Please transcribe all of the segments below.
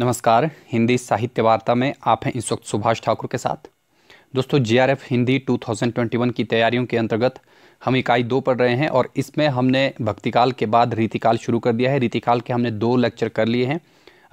नमस्कार हिंदी साहित्य वार्ता में आप हैं इस वक्त सुभाष ठाकुर के साथ दोस्तों जे हिंदी 2021 की तैयारियों के अंतर्गत हम इकाई दो पढ़ रहे हैं और इसमें हमने भक्तिकाल के बाद रीतिकाल शुरू कर दिया है रीतिकाल के हमने दो लेक्चर कर लिए हैं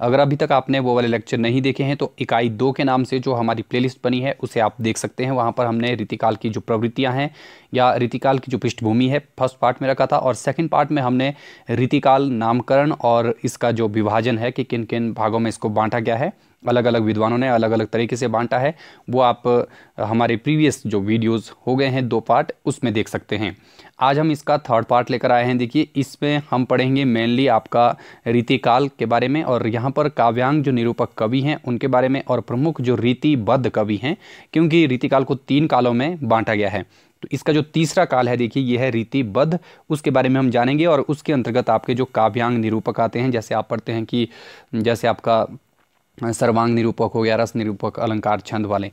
अगर अभी तक आपने वो वाले लेक्चर नहीं देखे हैं तो इकाई दो के नाम से जो हमारी प्लेलिस्ट बनी है उसे आप देख सकते हैं वहाँ पर हमने रितिकाल की जो प्रवृत्तियाँ हैं या रीतिकाल की जो पृष्ठभूमि है फर्स्ट पार्ट में रखा था और सेकेंड पार्ट में हमने रितिकाल नामकरण और इसका जो विभाजन है कि किन किन भागों में इसको बांटा गया है अलग अलग विद्वानों ने अलग अलग तरीके से बांटा है वो आप हमारे प्रीवियस जो वीडियोस हो गए हैं दो पार्ट उसमें देख सकते हैं आज हम इसका थर्ड पार्ट लेकर आए हैं देखिए इसमें हम पढ़ेंगे मेनली आपका रीतिकाल के बारे में और यहाँ पर काव्यांग जो निरूपक कवि हैं उनके बारे में और प्रमुख जो रीतिबद्ध कवि हैं क्योंकि रीतिकाल को तीन कालों में बांटा गया है तो इसका जो तीसरा काल है देखिए यह है रीतिबद्ध उसके बारे में हम जानेंगे और उसके अंतर्गत आपके जो काव्यांग निरूपक आते हैं जैसे आप पढ़ते हैं कि जैसे आपका सर्वांग निरूपक हो गया रस निरूपक अलंकार छंद वाले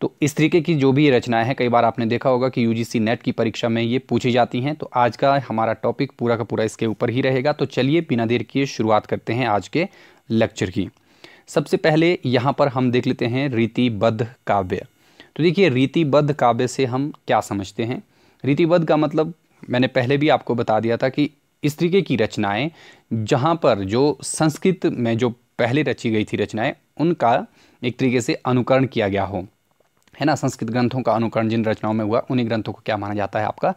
तो इस तरीके की जो भी रचनाएं हैं कई बार आपने देखा होगा कि यूजीसी नेट की परीक्षा में ये पूछी जाती हैं तो आज का हमारा टॉपिक पूरा का पूरा इसके ऊपर ही रहेगा तो चलिए बिना देर किए शुरुआत करते हैं आज के लेक्चर की सबसे पहले यहाँ पर हम देख लेते हैं रीतिबद्ध काव्य तो देखिए रीतिबद्ध काव्य से हम क्या समझते हैं रीतिबद्ध का मतलब मैंने पहले भी आपको बता दिया था कि इस तरीके की रचनाएं जहाँ पर जो संस्कृत में जो पहले रची गई थी रचनाएं उनका एक तरीके से अनुकरण किया गया हो है ना संस्कृत ग्रंथों का अनुकरण जिन रचनाओं में हुआ उन्हीं ग्रंथों को क्या माना जाता है आपका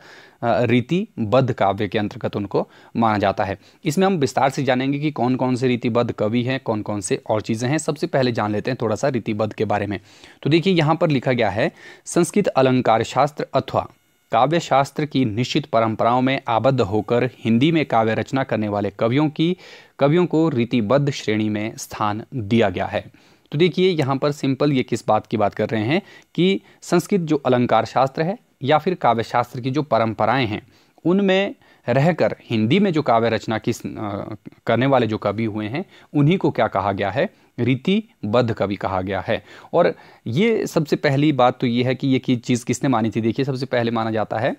रीतिबद्ध काव्य के अंतर्गत उनको माना जाता है इसमें हम विस्तार से जानेंगे कि कौन कौन से रीतिबद्ध कवि हैं कौन कौन से और चीज़ें हैं सबसे पहले जान लेते हैं थोड़ा सा रीतिबद्ध के बारे में तो देखिए यहाँ पर लिखा गया है संस्कृत अलंकार शास्त्र अथवा काव्य शास्त्र की निश्चित परंपराओं में आबद्ध होकर हिंदी में काव्य रचना करने वाले कवियों की कवियों को रीतिबद्ध श्रेणी में स्थान दिया गया है तो देखिए यहाँ पर सिंपल ये किस बात की बात कर रहे हैं कि संस्कृत जो अलंकार शास्त्र है या फिर काव्य शास्त्र की जो परंपराएं हैं उनमें रहकर हिंदी में जो काव्य रचना की करने वाले जो कवि हुए हैं उन्हीं को क्या कहा गया है रीतिबद्ध कवि कहा गया है और ये सबसे पहली बात तो ये है कि ये की चीज़ किसने मानी थी देखिए सबसे पहले माना जाता है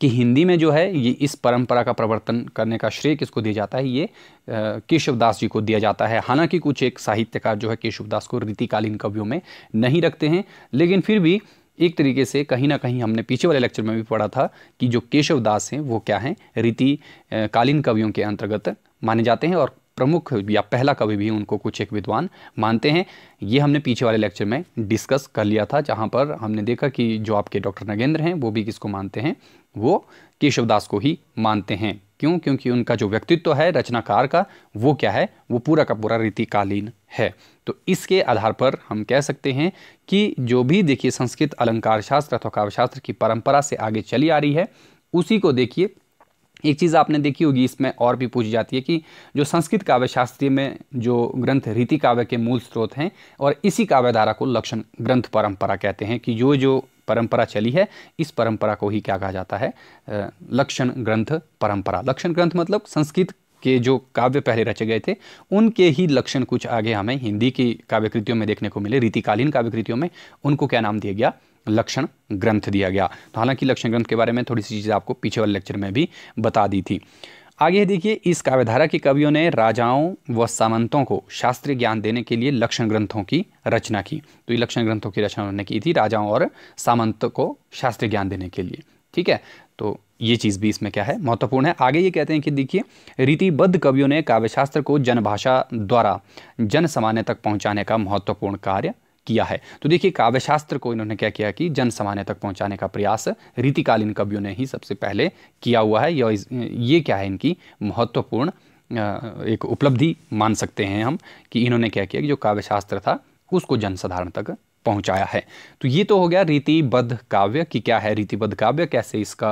कि हिंदी में जो है ये इस परंपरा का प्रवर्तन करने का श्रेय किसको दिया जाता है ये केशवदास जी को दिया जाता है हालांकि कुछ एक साहित्यकार जो है केशवदास को रीतिकालीन कवियों में नहीं रखते हैं लेकिन फिर भी एक तरीके से कहीं ना कहीं हमने पीछे वाले लेक्चर में भी पढ़ा था कि जो केशव दास हैं वो क्या हैं रीति कालीन कवियों के अंतर्गत माने जाते हैं और प्रमुख या पहला कवि भी उनको कुछ एक विद्वान मानते हैं ये हमने पीछे वाले लेक्चर में डिस्कस कर लिया था जहाँ पर हमने देखा कि जो आपके डॉक्टर नगेंद्र हैं वो भी किसको मानते हैं वो केशवदास को ही मानते हैं क्यों क्योंकि उनका जो व्यक्तित्व है रचनाकार का वो क्या है वो पूरा का पूरा रीतिकालीन है तो इसके आधार पर हम कह सकते हैं कि जो भी देखिए संस्कृत अलंकार शास्त्र अथवा काव्यशास्त्र की परंपरा से आगे चली आ रही है उसी को देखिए एक चीज़ आपने देखी होगी इसमें और भी पूछी जाती है कि जो संस्कृत काव्य शास्त्रीय में जो ग्रंथ रीति काव्य के मूल स्रोत हैं और इसी काव्यधारा को लक्षण ग्रंथ परंपरा कहते हैं कि जो जो परंपरा चली है इस परंपरा को ही क्या कहा जाता है लक्षण ग्रंथ परंपरा लक्षण ग्रंथ मतलब संस्कृत के जो काव्य पहले रचे गए थे उनके ही लक्षण कुछ आगे हमें हिंदी की काव्य कृतियों में देखने को मिले रीतिकालीन काव्य कृतियों में उनको क्या नाम दिया गया लक्षण ग्रंथ दिया गया तो हालांकि लक्षण ग्रंथ के बारे में थोड़ी सी चीज़ आपको पीछे वाले लेक्चर में भी बता दी थी आगे देखिए इस काव्यधारा के कवियों ने राजाओं व सामंतों को शास्त्रीय ज्ञान देने के लिए लक्षण ग्रंथों की रचना की तो ये लक्षण ग्रंथों की रचना उन्होंने की थी राजाओं और सामंत को शास्त्रीय ज्ञान देने के लिए ठीक है तो ये चीज़ भी इसमें क्या है महत्वपूर्ण है आगे ये कहते हैं कि देखिए रीतिबद्ध कवियों ने काव्यशास्त्र को जनभाषा द्वारा जन सामान्य तक पहुंचाने का महत्वपूर्ण कार्य किया है तो देखिए काव्यशास्त्र को इन्होंने क्या किया कि जन सामान्य तक पहुंचाने का प्रयास रीतिकालीन कवियों ने ही सबसे पहले किया हुआ है या ये क्या है इनकी महत्वपूर्ण एक उपलब्धि मान सकते हैं हम कि इन्होंने क्या किया कि जो काव्यशास्त्र था उसको जनसाधारण तक पहुंचाया है तो ये तो हो गया रीतिबद्ध काव्य कि क्या है रीतिबद्ध काव्य कैसे इसका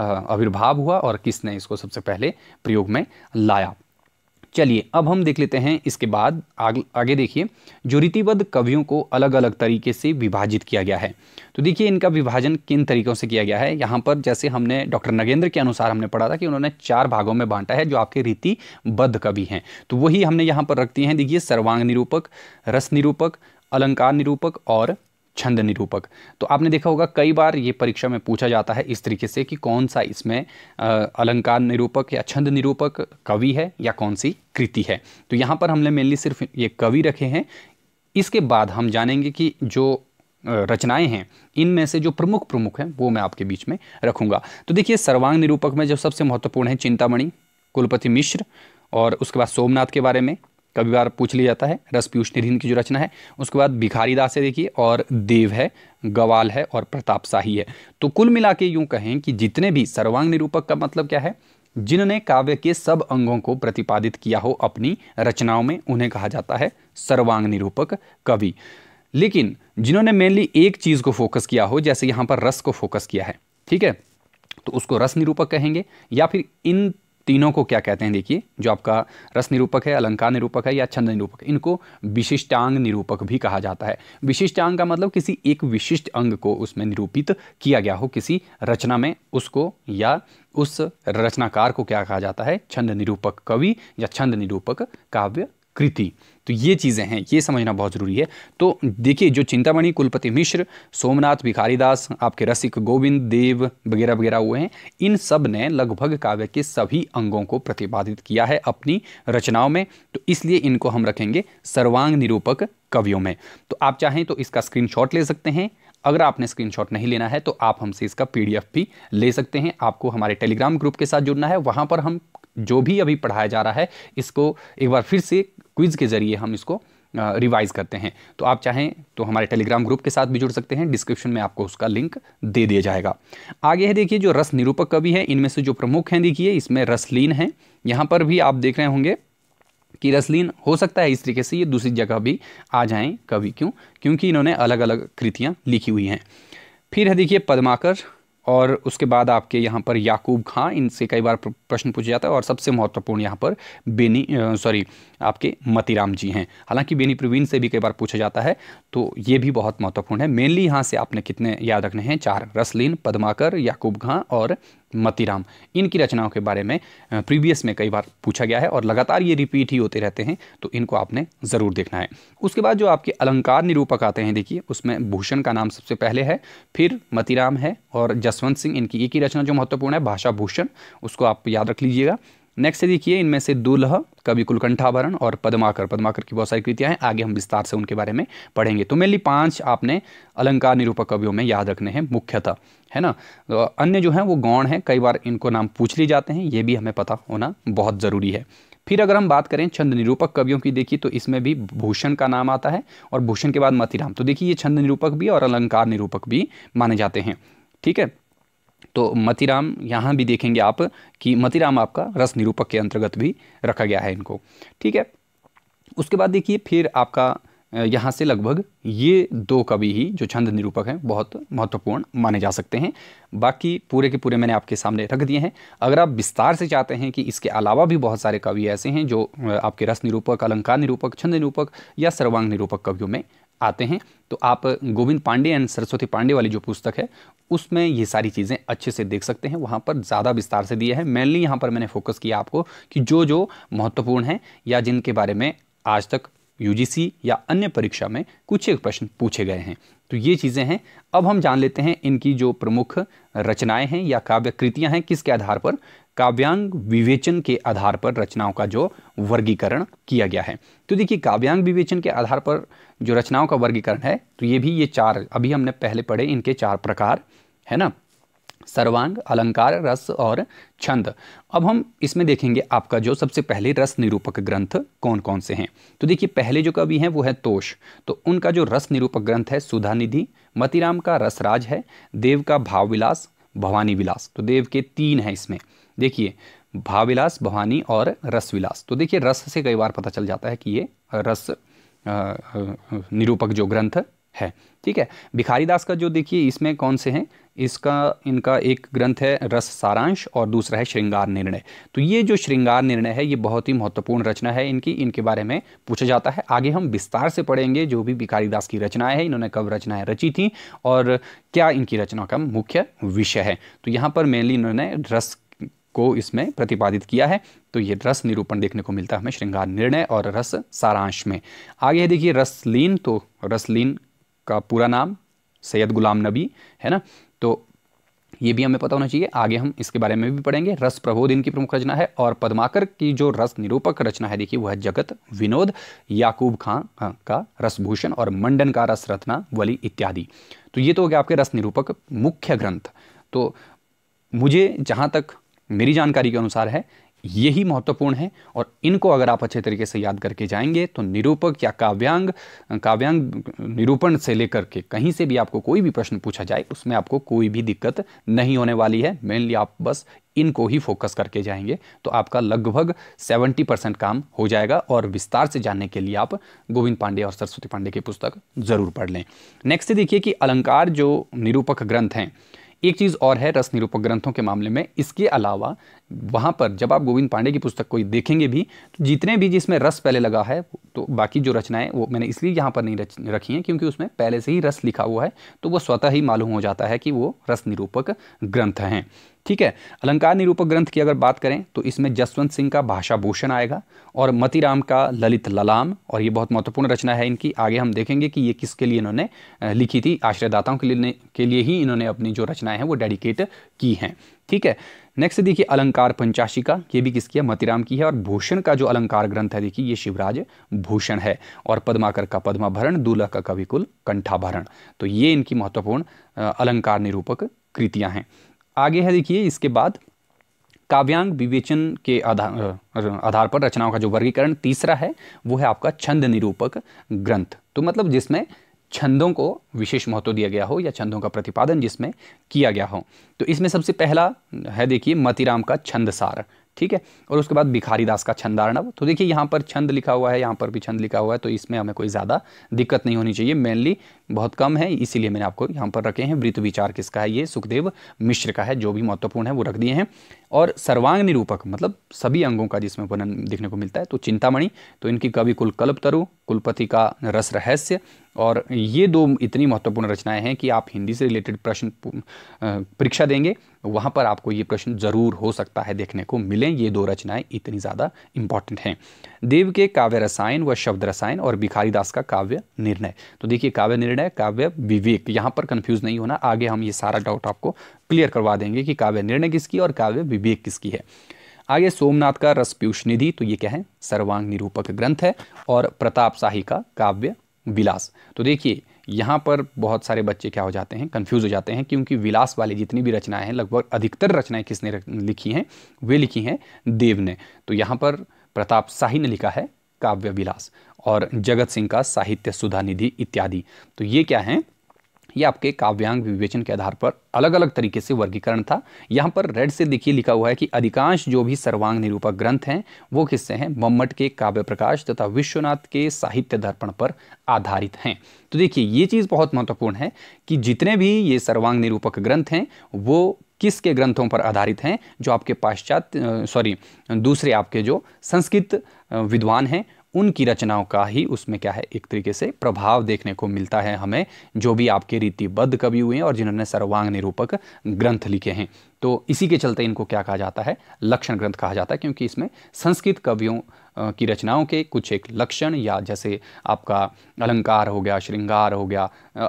आविर्भाव हुआ और किसने इसको सबसे पहले प्रयोग में लाया चलिए अब हम देख लेते हैं इसके बाद आग, आगे देखिए जो रीतिबद्ध कवियों को अलग अलग तरीके से विभाजित किया गया है तो देखिए इनका विभाजन किन तरीक़ों से किया गया है यहाँ पर जैसे हमने डॉक्टर नगेंद्र के अनुसार हमने पढ़ा था कि उन्होंने चार भागों में बांटा है जो आपके रीतिबद्ध कवि हैं तो वही हमने यहाँ पर रख दिए हैं देखिए सर्वांग निरूपक रस निरूपक अलंकार निरूपक और छंद निरूपक तो आपने देखा होगा कई बार ये परीक्षा में पूछा जाता है इस तरीके से कि कौन सा इसमें अलंकार निरूपक या छंद निरूपक कवि है या कौन सी कृति है तो यहाँ पर हमने मेनली सिर्फ ये कवि रखे हैं इसके बाद हम जानेंगे कि जो रचनाएं हैं इनमें से जो प्रमुख प्रमुख हैं वो मैं आपके बीच में रखूंगा तो देखिए सर्वांग निरूपक में जो सबसे महत्वपूर्ण है चिंतामणि कुलपति मिश्र और उसके बाद सोमनाथ के बारे में कभी बार पूछ लिया जाता है रसपीयूष निधिन की जो रचना है उसके बाद भिखारी दास है देखिए और देव है गवाल है और प्रताप शाही है तो कुल मिला के यूँ कहें कि जितने भी सर्वांग निरूपक का मतलब क्या है जिन्होंने काव्य के सब अंगों को प्रतिपादित किया हो अपनी रचनाओं में उन्हें कहा जाता है सर्वांग निरूपक कवि लेकिन जिन्होंने मेनली एक चीज़ को फोकस किया हो जैसे यहाँ पर रस को फोकस किया है ठीक है तो उसको रस निरूपक कहेंगे या फिर इन तीनों को क्या कहते हैं देखिए जो आपका रस निरूपक है अलंकार निरूपक है या छंद निरूपक इनको विशिष्टांग निरूपक भी कहा जाता है विशिष्टांग का मतलब किसी एक विशिष्ट अंग को उसमें निरूपित किया गया हो किसी रचना में उसको या उस रचनाकार को क्या कहा जाता है छंद निरूपक कवि या छंद निरूपक काव्य कृति तो ये चीज़ें हैं ये समझना बहुत ज़रूरी है तो देखिए जो चिंतामणि कुलपति मिश्र सोमनाथ भिखारी दास आपके रसिक गोविंद देव वगैरह वगैरह हुए हैं इन सब ने लगभग काव्य के सभी अंगों को प्रतिपादित किया है अपनी रचनाओं में तो इसलिए इनको हम रखेंगे सर्वांग निरूपक कवियों में तो आप चाहें तो इसका स्क्रीन ले सकते हैं अगर आपने स्क्रीनशॉट नहीं लेना है तो आप हमसे इसका पीडीएफ भी ले सकते हैं आपको हमारे टेलीग्राम ग्रुप के साथ जुड़ना है वहाँ पर हम जो भी अभी पढ़ाया जा रहा है इसको एक बार फिर से क्विज़ के ज़रिए हम इसको रिवाइज़ करते हैं तो आप चाहें तो हमारे टेलीग्राम ग्रुप के साथ भी जुड़ सकते हैं डिस्क्रिप्शन में आपको उसका लिंक दे दिया जाएगा आगे है देखिए जो रस निरूपक कवि है इनमें से जो प्रमुख हैं देखिए इसमें रसलीन हैं यहाँ पर भी आप देख रहे होंगे कि रसलीन हो सकता है इस तरीके से ये दूसरी जगह भी आ जाए कवि क्यों क्योंकि इन्होंने अलग अलग कृतियाँ लिखी हुई हैं फिर है देखिए पदमाकर और उसके बाद आपके यहाँ पर याकूब खां इनसे कई बार प्रश्न पूछा जाता है और सबसे महत्वपूर्ण यहाँ पर बेनी सॉरी आपके मतीराम जी हैं हालांकि बेनी प्रवीण से भी कई बार पूछा जाता है तो ये भी बहुत महत्वपूर्ण है मेनली यहाँ से आपने कितने याद रखने हैं चार रसलीन पदमाकर याकूब घां और मतीराम इनकी रचनाओं के बारे में प्रीवियस में कई बार पूछा गया है और लगातार ये रिपीट ही होते रहते हैं तो इनको आपने ज़रूर देखना है उसके बाद जो आपके अलंकार निरूपक आते हैं देखिए उसमें भूषण का नाम सबसे पहले है फिर मतीराम है और जसवंत सिंह इनकी एक ही रचना जो महत्वपूर्ण है भाषा भूषण उसको आप याद रख लीजिएगा नेक्स्ट देखिए इनमें से दुल्ह कवि कुलकंठाभरण और पदमाकर पदमाकर की बहुत सारी कृतियाँ हैं आगे हम विस्तार से उनके बारे में पढ़ेंगे तो मेनली पांच आपने अलंकार निरूपक कवियों में याद रखने हैं मुख्यतः है ना तो अन्य जो हैं वो गौण हैं कई बार इनको नाम पूछ लिए जाते हैं ये भी हमें पता होना बहुत ज़रूरी है फिर अगर हम बात करें छंद निरूपक कवियों की देखिए तो इसमें भी भूषण का नाम आता है और भूषण के बाद मतिराम तो देखिए ये छंद निरूपक भी और अलंकार निरूपक भी माने जाते हैं ठीक है तो मतीराम यहाँ भी देखेंगे आप कि मतिराम आपका रस निरूपक के अंतर्गत भी रखा गया है इनको ठीक है उसके बाद देखिए फिर आपका यहाँ से लगभग ये दो कवि ही जो छंद निरूपक हैं बहुत महत्वपूर्ण माने जा सकते हैं बाकी पूरे के पूरे मैंने आपके सामने रख दिए हैं अगर आप विस्तार से चाहते हैं कि इसके अलावा भी बहुत सारे कवि ऐसे हैं जो आपके रस निरूपक अलंकार निरूपक छंद निरूपक या सर्वांग निरूपक कवियों में आते हैं तो आप गोविंद पांडे एंड सरस्वती पांडे वाली जो पुस्तक है उसमें ये सारी चीज़ें अच्छे से देख सकते हैं वहाँ पर ज़्यादा विस्तार से दिया है मेनली यहाँ पर मैंने फोकस किया आपको कि जो जो महत्वपूर्ण हैं या जिनके बारे में आज तक यूजीसी या अन्य परीक्षा में कुछ एक प्रश्न पूछे गए हैं तो ये चीज़ें हैं अब हम जान लेते हैं इनकी जो प्रमुख रचनाएं हैं या काव्य कृतियाँ हैं किसके आधार पर काव्यांग विवेचन के आधार पर रचनाओं का जो वर्गीकरण किया गया है तो देखिए काव्यांग विवेचन के आधार पर जो रचनाओं का वर्गीकरण है तो ये भी ये चार अभी हमने पहले पढ़े इनके चार प्रकार है ना सर्वांग अलंकार रस और छंद अब हम इसमें देखेंगे आपका जो सबसे पहले रस निरूपक ग्रंथ कौन कौन से हैं तो देखिए पहले जो कवि हैं वो है तोष तो उनका जो रस निरूपक ग्रंथ है सुधा निधि मतिराम का रसराज है देव का भाव विलास भवानी विलास तो देव के तीन हैं इसमें देखिए भाविलास भवानी और रसविलास तो देखिए रस से कई बार पता चल जाता है कि ये रस निरूपक जो ग्रंथ है ठीक है भिखारीदास का जो देखिए इसमें कौन से हैं इसका इनका एक ग्रंथ है रस सारांश और दूसरा है श्रृंगार निर्णय तो ये जो श्रृंगार निर्णय है ये बहुत ही महत्वपूर्ण रचना है इनकी इनके बारे में पूछा जाता है आगे हम विस्तार से पढ़ेंगे जो भी भिकारी दास की रचनाएं हैं इन्होंने कब रचनाएं रची थी और क्या इनकी रचना का मुख्य विषय है तो यहाँ पर मेनली इन्होंने रस को इसमें प्रतिपादित किया है तो ये रस निरूपण देखने को मिलता है हमें श्रृंगार निर्णय और रस सारांश में आगे देखिए रसलीन तो रसलीन का पूरा नाम सैयद गुलाम नबी है ना तो ये भी हमें पता होना चाहिए आगे हम इसके बारे में भी पढ़ेंगे रस प्रबोध इनकी प्रमुख रचना है और पद्माकर की जो रस निरूपक रचना है देखिए वह जगत विनोद याकूब खां हाँ, का रसभूषण और मंडन का रस वली इत्यादि तो ये तो हो गया आपके रस निरूपक मुख्य ग्रंथ तो मुझे जहाँ तक मेरी जानकारी के अनुसार है ये ही महत्वपूर्ण है और इनको अगर आप अच्छे तरीके से याद करके जाएंगे तो निरूपक या काव्यांग काव्यांग निरूपण से लेकर के कहीं से भी आपको कोई भी प्रश्न पूछा जाए उसमें आपको कोई भी दिक्कत नहीं होने वाली है मेनली आप बस इनको ही फोकस करके जाएंगे तो आपका लगभग 70 परसेंट काम हो जाएगा और विस्तार से जानने के लिए आप गोविंद पांडे और सरस्वती पांडे की पुस्तक जरूर पढ़ लें नेक्स्ट देखिए कि अलंकार जो निरूपक ग्रंथ हैं एक चीज़ और है रस निरूपक ग्रंथों के मामले में इसके अलावा वहाँ पर जब आप गोविंद पांडे की पुस्तक को देखेंगे भी तो जितने भी जिसमें रस पहले लगा है तो बाकी जो रचनाएं वो मैंने इसलिए यहाँ पर नहीं रच, रखी हैं क्योंकि उसमें पहले से ही रस लिखा हुआ है तो वो स्वतः ही मालूम हो जाता है कि वो रस निरूपक ग्रंथ हैं ठीक है अलंकार निरूपक ग्रंथ की अगर बात करें तो इसमें जसवंत सिंह का भाषा भूषण आएगा और मतीराम का ललित ललाम और ये बहुत महत्वपूर्ण रचना है इनकी आगे हम देखेंगे कि ये किसके लिए इन्होंने लिखी थी आश्रयदाताओं के लिए के लिए ही इन्होंने अपनी जो रचनाएं हैं वो डेडिकेट की हैं ठीक है नेक्स्ट देखिए अलंकार पंचाशी का ये भी किसकी है मतिराम की है और भूषण का जो अलंकार ग्रंथ है देखिए ये शिवराज भूषण है और पद्माकर का पद्माभरण दूल्हा का कविकुल कंठाभरण तो ये इनकी महत्वपूर्ण अलंकार निरूपक कृतियाँ हैं आगे है देखिए इसके बाद काव्यांग विवेचन के आधार आधार पर रचनाओं का जो वर्गीकरण तीसरा है वो है आपका छंद निरूपक ग्रंथ तो मतलब जिसमें छंदों को विशेष महत्व दिया गया हो या छंदों का प्रतिपादन जिसमें किया गया हो तो इसमें सबसे पहला है देखिए मतिराम का छंद सार ठीक है और उसके बाद भिखारी दास का छंदारणव तो देखिए यहाँ पर छंद लिखा हुआ है यहाँ पर भी छंद लिखा हुआ है तो इसमें हमें कोई ज़्यादा दिक्कत नहीं होनी चाहिए मेनली बहुत कम है इसीलिए मैंने आपको यहाँ पर रखे हैं वृत्त विचार किसका है ये सुखदेव मिश्र का है जो भी महत्वपूर्ण है वो रख दिए हैं और सर्वांग निरूपक मतलब सभी अंगों का जिसमें वर्णन देखने को मिलता है तो चिंतामणि तो इनकी कवि कुल कल्प तरु कुलपति का रस रहस्य और ये दो इतनी महत्वपूर्ण रचनाएं हैं कि आप हिंदी से रिलेटेड प्रश्न परीक्षा देंगे वहाँ पर आपको ये प्रश्न ज़रूर हो सकता है देखने को मिलें ये दो रचनाएँ इतनी ज़्यादा इम्पॉर्टेंट हैं देव के काव्य रसायन व शब्द रसायन और भिखारी दास का काव्य निर्णय तो देखिए काव्य निर्णय काव्य विवेक यहाँ पर कंफ्यूज नहीं होना आगे हम ये सारा डाउट आपको क्लियर करवा देंगे कि काव्य निर्णय किसकी और काव्य विवेक किसकी है आगे सोमनाथ का रस पीयूष निधि तो ये क्या है सर्वांग निरूपक ग्रंथ है और प्रताप शाही का काव्य विलास तो देखिए यहाँ पर बहुत सारे बच्चे क्या हो जाते हैं कंफ्यूज हो जाते हैं क्योंकि विलास वाले जितनी भी रचनाएं हैं लगभग अधिकतर रचनाएं किसने लिखी हैं वे लिखी हैं देव ने तो यहाँ पर प्रताप शाही ने लिखा है काव्य विलास और जगत सिंह का साहित्य सुधा निधि इत्यादि तो ये क्या है ये आपके काव्यांग विवेचन के आधार पर अलग अलग तरीके से वर्गीकरण था यहाँ पर रेड से देखिए लिखा हुआ है कि अधिकांश जो भी सर्वांग निरूपक ग्रंथ हैं वो किससे हैं मम्मट के काव्य प्रकाश तथा विश्वनाथ के साहित्य दर्पण पर आधारित हैं तो देखिए ये चीज़ बहुत महत्वपूर्ण है कि जितने भी ये सर्वांग निरूपक ग्रंथ हैं वो किसके ग्रंथों पर आधारित हैं जो आपके पाश्चात्य सॉरी दूसरे आपके जो संस्कृत विद्वान हैं उनकी रचनाओं का ही उसमें क्या है एक तरीके से प्रभाव देखने को मिलता है हमें जो भी आपके रीतिबद्ध कवि हुए हैं और जिन्होंने सर्वांग निरूपक ग्रंथ लिखे हैं तो इसी के चलते इनको क्या कहा जाता है लक्षण ग्रंथ कहा जाता है क्योंकि इसमें संस्कृत कवियों की रचनाओं के कुछ एक लक्षण या जैसे आपका अलंकार हो गया श्रृंगार हो गया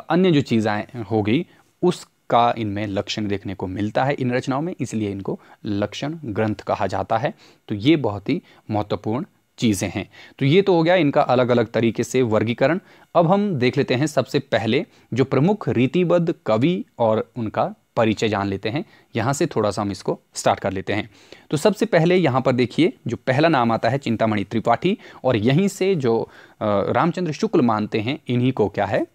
अन्य जो चीज़ें हो गई उस का इनमें लक्षण देखने को मिलता है इन रचनाओं में इसलिए इनको लक्षण ग्रंथ कहा जाता है तो ये बहुत ही महत्वपूर्ण चीज़ें हैं तो ये तो हो गया इनका अलग अलग तरीके से वर्गीकरण अब हम देख लेते हैं सबसे पहले जो प्रमुख रीतिबद्ध कवि और उनका परिचय जान लेते हैं यहाँ से थोड़ा सा हम इसको स्टार्ट कर लेते हैं तो सबसे पहले यहाँ पर देखिए जो पहला नाम आता है चिंतामणि त्रिपाठी और यहीं से जो रामचंद्र शुक्ल मानते हैं इन्हीं को क्या है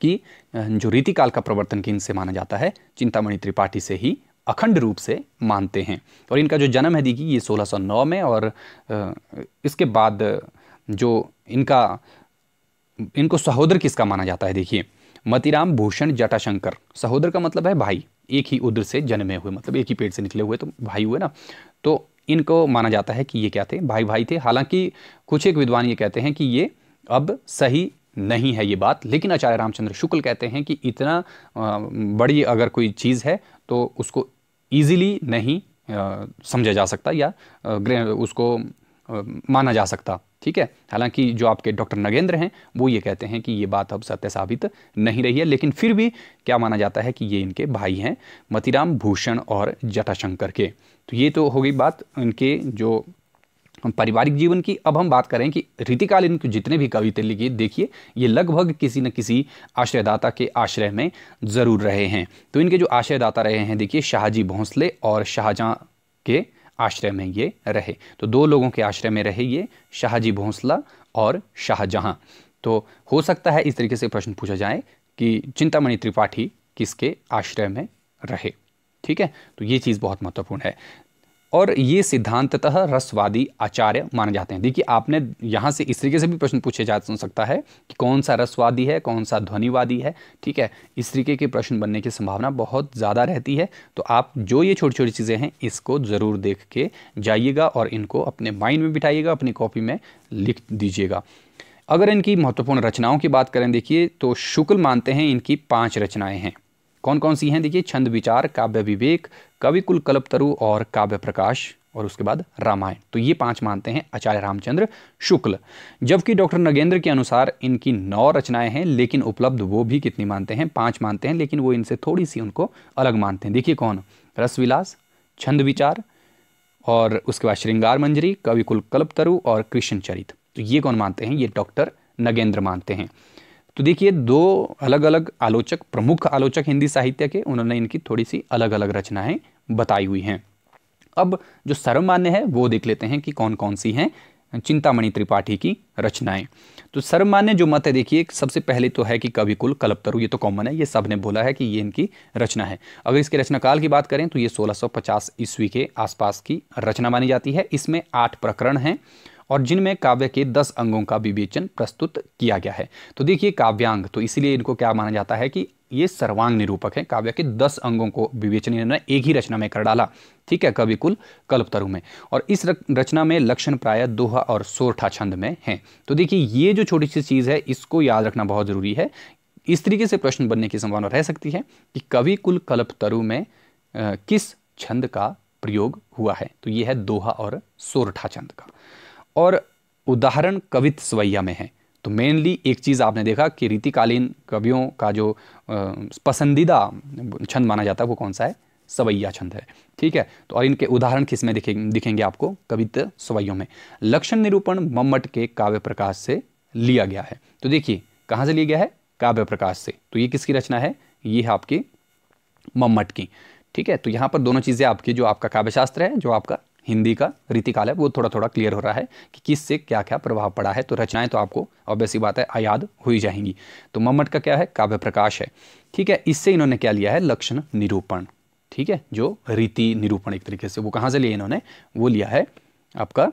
कि जो रीतिकाल का प्रवर्तन किन इनसे माना जाता है चिंतामणि त्रिपाठी से ही अखंड रूप से मानते हैं और इनका जो जन्म है देखिए ये 1609 में और इसके बाद जो इनका इनको सहोदर किसका माना जाता है देखिए मतिराम भूषण जटाशंकर सहोदर का मतलब है भाई एक ही उद्र से जन्मे हुए मतलब एक ही पेट से निकले हुए तो भाई हुए ना तो इनको माना जाता है कि ये क्या थे भाई भाई थे हालांकि कुछ एक विद्वान ये कहते हैं कि ये अब सही नहीं है ये बात लेकिन आचार्य रामचंद्र शुक्ल कहते हैं कि इतना बड़ी अगर कोई चीज़ है तो उसको ईजिली नहीं समझा जा सकता या उसको माना जा सकता ठीक है हालांकि जो आपके डॉक्टर नगेंद्र हैं वो ये कहते हैं कि ये बात अब सत्य साबित नहीं रही है लेकिन फिर भी क्या माना जाता है कि ये इनके भाई हैं मतीराम भूषण और जटाशंकर के तो ये तो हो गई बात इनके जो हम पारिवारिक जीवन की अब हम बात करें कि रीतिकाल इनके जितने भी कविता लिखी देखिए ये लगभग किसी न किसी आश्रयदाता के आश्रय में ज़रूर रहे हैं तो इनके जो आश्रयदाता रहे हैं देखिए शाहजी भोंसले और शाहजहाँ के आश्रय में ये रहे तो दो लोगों के आश्रय में रहे ये शाहजी भोंसला और शाहजहाँ तो हो सकता है इस तरीके से प्रश्न पूछा जाए कि चिंतामणि त्रिपाठी किसके आश्रय में रहे ठीक है तो ये चीज़ बहुत महत्वपूर्ण है और ये सिद्धांततः रसवादी आचार्य माने जाते हैं देखिए आपने यहाँ से इस तरीके से भी प्रश्न पूछे जा सकता है कि कौन सा रसवादी है कौन सा ध्वनिवादी है ठीक है इस तरीके के प्रश्न बनने की संभावना बहुत ज़्यादा रहती है तो आप जो ये छोटी छोटी चीज़ें हैं इसको ज़रूर देख के जाइएगा और इनको अपने माइंड में बिठाइएगा अपनी कॉपी में लिख दीजिएगा अगर इनकी महत्वपूर्ण रचनाओं की बात करें देखिए तो शुक्ल मानते हैं इनकी पाँच रचनाएँ हैं कौन कौन सी हैं देखिए छंद विचार काव्य विवेक कवि कुल कल्पतरु और काव्य प्रकाश और उसके बाद रामायण तो ये पांच मानते हैं आचार्य रामचंद्र शुक्ल जबकि डॉक्टर नगेंद्र के अनुसार इनकी नौ रचनाएं हैं लेकिन उपलब्ध वो भी कितनी मानते हैं पांच मानते हैं लेकिन वो इनसे थोड़ी सी उनको अलग मानते हैं देखिए कौन रसविलास छंद विचार और उसके बाद श्रृंगार मंजरी कविकुल कल्पतरु और कृष्णचरित तो ये कौन मानते हैं ये डॉक्टर नगेंद्र मानते हैं तो देखिए दो अलग अलग आलोचक प्रमुख आलोचक हिंदी साहित्य के उन्होंने इनकी थोड़ी सी अलग अलग रचनाएं बताई हुई हैं अब जो सर्वमान्य है वो देख लेते हैं कि कौन कौन सी हैं चिंतामणि त्रिपाठी की रचनाएं तो सर्वमान्य जो मत है देखिए सबसे पहले तो है कि कवि कुल कलपतरु ये तो कॉमन है ये सब ने बोला है कि ये इनकी रचना है अगर इसके रचनाकाल की बात करें तो ये 1650 ईस्वी के आसपास की रचना मानी जाती है इसमें आठ प्रकरण हैं और जिनमें काव्य के दस अंगों का विवेचन प्रस्तुत किया गया है तो देखिए काव्यांग तो इसीलिए इनको क्या माना जाता है कि ये सर्वांग निरूपक है काव्य के दस अंगों को विवेचन इन्होंने एक ही रचना में कर डाला ठीक है कवि कुल कल्पतरु में और इस रचना में लक्षण प्राय दोहा और सोरठा छंद में है तो देखिए ये जो छोटी सी चीज़ है इसको याद रखना बहुत ज़रूरी है इस तरीके से प्रश्न बनने की संभावना रह सकती है कि कवि कुल कल्पतरु में किस छंद का प्रयोग हुआ है तो ये है दोहा और सोरठा छंद का और उदाहरण कवित सवैया में है तो मेनली एक चीज़ आपने देखा कि रीतिकालीन कवियों का जो पसंदीदा छंद माना जाता है वो कौन सा है सवैया छंद है ठीक है तो और इनके उदाहरण किस में दिखे दिखेंगे आपको कवित सवैयों में लक्षण निरूपण मम्मट के काव्य प्रकाश से लिया गया है तो देखिए कहाँ से लिया गया है काव्य प्रकाश से तो ये किसकी रचना है ये है आपकी मम्मट की ठीक है तो यहाँ पर दोनों चीज़ें आपकी जो आपका काव्यशास्त्र है जो आपका हिंदी का रीतिकाल है वो थोड़ा थोड़ा क्लियर हो रहा है कि किस से क्या क्या प्रभाव पड़ा है तो रचनाएं तो आपको ऑब्वियस बात है आयाद हो ही जाएंगी तो मम्मट का क्या है काव्य प्रकाश है ठीक है इससे इन्होंने क्या लिया है लक्षण निरूपण ठीक है जो रीति निरूपण एक तरीके से वो कहाँ से लिए इन्होंने वो लिया है आपका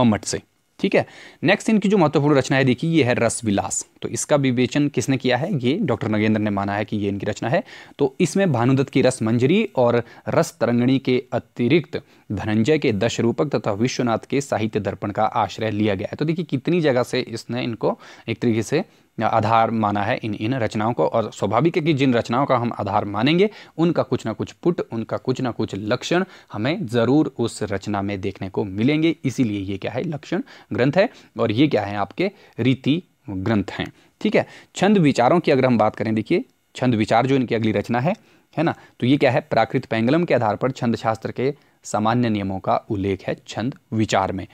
मम्मट से ठीक है नेक्स्ट इनकी जो महत्वपूर्ण रचना है देखिए ये है रसविलास तो इसका विवेचन किसने किया है ये डॉक्टर नगेंद्र ने माना है कि ये इनकी रचना है तो इसमें भानुदत्त की रस मंजरी और रस तरंगणी के अतिरिक्त धनंजय के दश रूपक तथा विश्वनाथ के साहित्य दर्पण का आश्रय लिया गया है तो देखिए कितनी जगह से इसने इनको एक तरीके से आधार माना है इन इन रचनाओं को और स्वाभाविक है कि जिन रचनाओं का हम आधार मानेंगे उनका कुछ ना कुछ पुट उनका कुछ ना कुछ लक्षण हमें ज़रूर उस रचना में देखने को मिलेंगे इसीलिए ये क्या है लक्षण ग्रंथ है और ये क्या है आपके रीति ग्रंथ हैं ठीक है छंद विचारों की अगर हम बात करें देखिए छंद विचार जो इनकी अगली रचना है है ना तो ये क्या है प्राकृत पैंगलम के आधार पर छंद शास्त्र के सामान्य नियमों का उल्लेख है छंद विचार में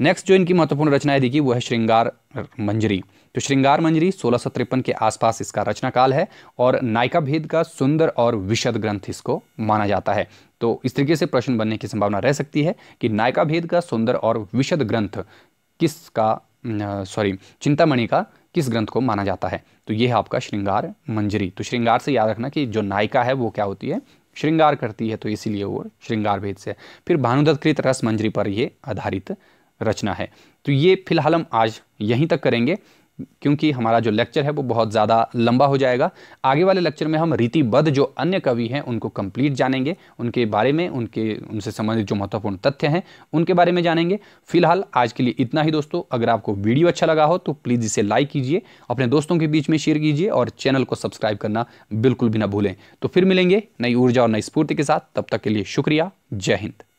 नेक्स्ट जो इनकी महत्वपूर्ण रचना है देखिए वो है श्रृंगार मंजरी तो श्रृंगार मंजरी सोलह के आसपास इसका रचना काल है और नायिका भेद का सुंदर और विशद ग्रंथ इसको माना जाता है तो इस तरीके से प्रश्न बनने की संभावना रह सकती है कि नायिका भेद का सुंदर और विशद ग्रंथ किसका सॉरी चिंतामणि का किस ग्रंथ को माना जाता है तो ये है आपका श्रृंगार मंजरी तो श्रृंगार से याद रखना कि जो नायिका है वो क्या होती है श्रृंगार करती है तो इसीलिए वो श्रृंगार भेद से फिर भानुदत्कृत रस मंजरी पर ये आधारित रचना है तो ये फिलहाल हम आज यहीं तक करेंगे क्योंकि हमारा जो लेक्चर है वो बहुत ज़्यादा लंबा हो जाएगा आगे वाले लेक्चर में हम रीतिबद्ध जो अन्य कवि हैं उनको कंप्लीट जानेंगे उनके बारे में उनके उनसे संबंधित जो महत्वपूर्ण तथ्य हैं उनके बारे में जानेंगे फिलहाल आज के लिए इतना ही दोस्तों अगर आपको वीडियो अच्छा लगा हो तो प्लीज़ इसे लाइक कीजिए अपने दोस्तों के बीच में शेयर कीजिए और चैनल को सब्सक्राइब करना बिल्कुल भी ना भूलें तो फिर मिलेंगे नई ऊर्जा और नई स्फूर्ति के साथ तब तक के लिए शुक्रिया जय हिंद